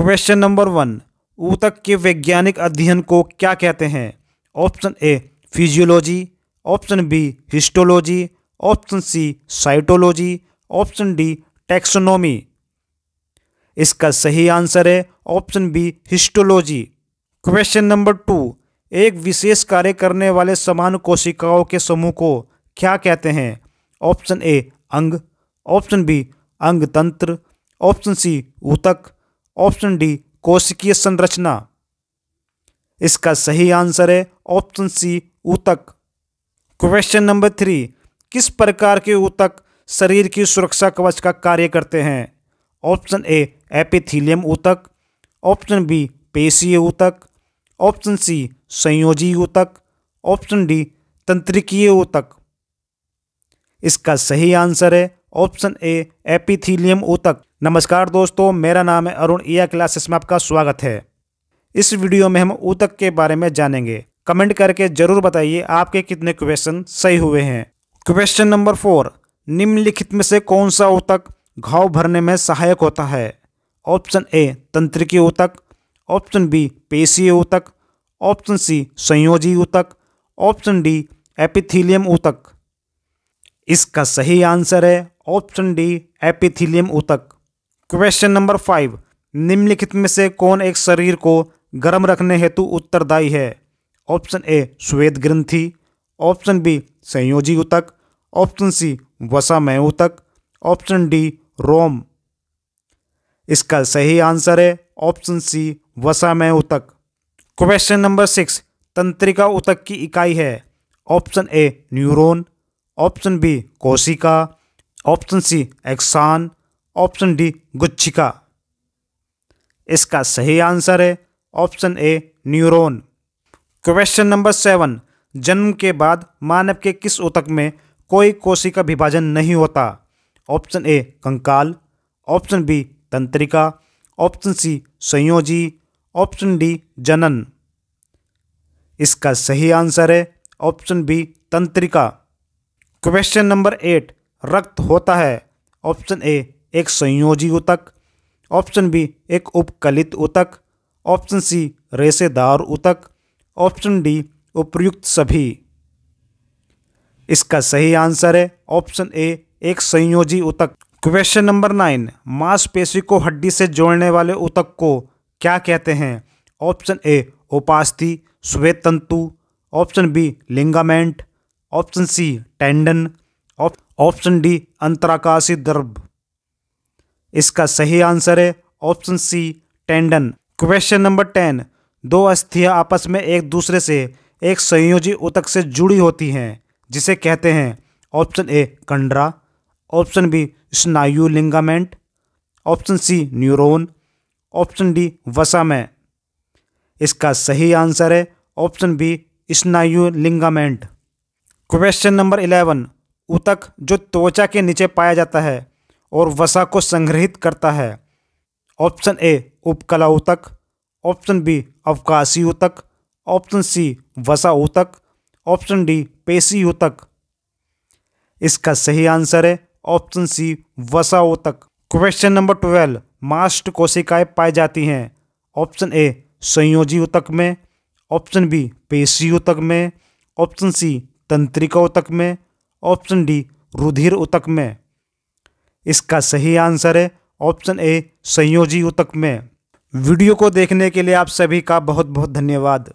question number one ऊतक के वैज्ञानिक अध्ययन को क्या कहते हैं option A physiology option B histology option C cytology option D taxonomy इसका सही आंसर है option B histology question number two एक विशेष कार्य करने वाले समान कोशिकाओं के समूह को क्या कहते हैं ऑप्शन ए अंग ऑप्शन बी अंग तंत्र ऑप्शन सी ऊतक ऑप्शन डी कोशिकीय संरचना इसका सही आंसर है ऑप्शन सी ऊतक क्वेश्चन नंबर थ्री किस प्रकार के ऊतक शरीर की सुरक्षा कवच का कार्य करते हैं ऑप्शन ए एपिथीलियम ऊतक ऑप्शन बी पेशीय ऊतक ऑप्शन सी संयोजी ऊतक ऑप्शन डी तंत्रिकीय ऊतक इसका सही आंसर है ऑप्शन ए एपिथीलियम ऊतक नमस्कार दोस्तों मेरा नाम है अरुण ईया क्लासेस में आपका स्वागत है इस वीडियो में हम ऊतक के बारे में जानेंगे कमेंट करके जरूर बताइए आपके कितने क्वेश्चन सही हुए हैं क्वेश्चन नंबर फोर निम्नलिखित में से कौन सा ऊतक घाव भरने में सहायक होता है ऑप्शन ए तंत्रिकी ऊतक ऑप्शन बी पेशीय ऊतक ऑप्शन सी संयोजी ऊतक ऑप्शन डी एपिथीलियम ऊतक इसका सही आंसर है ऑप्शन डी एपिथीलियम ऊतक क्वेश्चन नंबर फाइव निम्नलिखित में से कौन एक शरीर को गर्म रखने हेतु उत्तरदायी है ऑप्शन ए श्वेत ग्रंथि ऑप्शन बी संयोजी उतक ऑप्शन सी वसामय उतक ऑप्शन डी रोम इसका सही आंसर है ऑप्शन सी वसामय उतक क्वेश्चन नंबर सिक्स तंत्रिका उतक की इकाई है option A neuron option B कोशिका option C axon option D गुच्छिका इसका सही आंसर है option A neuron question number seven जन्म के बाद मानव के किस ऊतक में कोई कोशिका विभाजन नहीं होता ऑप्शन ए कंकाल ऑप्शन बी तंत्रिका ऑप्शन सी संयोजी ऑप्शन डी जनन इसका सही आंसर है ऑप्शन बी तंत्रिका क्वेश्चन नंबर एट रक्त होता है ऑप्शन ए एक संयोजी उतक ऑप्शन बी एक उपकलित उतक ऑप्शन सी रेसेदार उतक ऑप्शन डी उपयुक्त सभी इसका सही आंसर है ऑप्शन ए एक संयोजी उतक क्वेश्चन नंबर नाइन मांसपेशी को हड्डी से जोड़ने वाले उतक को क्या कहते हैं ऑप्शन ए उपास्थि श्वेत तंतु option B ligament option C tendon option D अंतराकाशी दर्भ इसका सही आंसर है option C tendon question number ten दो अस्थियां आपस में एक दूसरे से एक संयोजी उतक से जुड़ी होती हैं जिसे कहते हैं ऑप्शन ए कंड्रा ऑप्शन बी स्नायु ligament option C neuron option D वसा में इसका सही आंसर है ऑप्शन बी स्नायु लिंगामेंट क्वेश्चन नंबर इलेवन उतक जो त्वचा के नीचे पाया जाता है और वसा को संग्रहित करता है ऑप्शन ए उपकला ऊतक ऑप्शन बी अवकाशी ऊतक ऑप्शन सी वसा ऊतक ऑप्शन डी पेशी ऊतक इसका सही आंसर है ऑप्शन सी वसा ऊतक क्वेश्चन नंबर ट्वेल्व मास्ट कोशिकाएं पाई जाती हैं ऑप्शन ए संयोजी ऊतक में ऑप्शन बी पेशी ऊतक में ऑप्शन सी तंत्रिका ऊतक में ऑप्शन डी रुधिर ऊतक में इसका सही आंसर है ऑप्शन ए संयोजी उतक में वीडियो को देखने के लिए आप सभी का बहुत बहुत धन्यवाद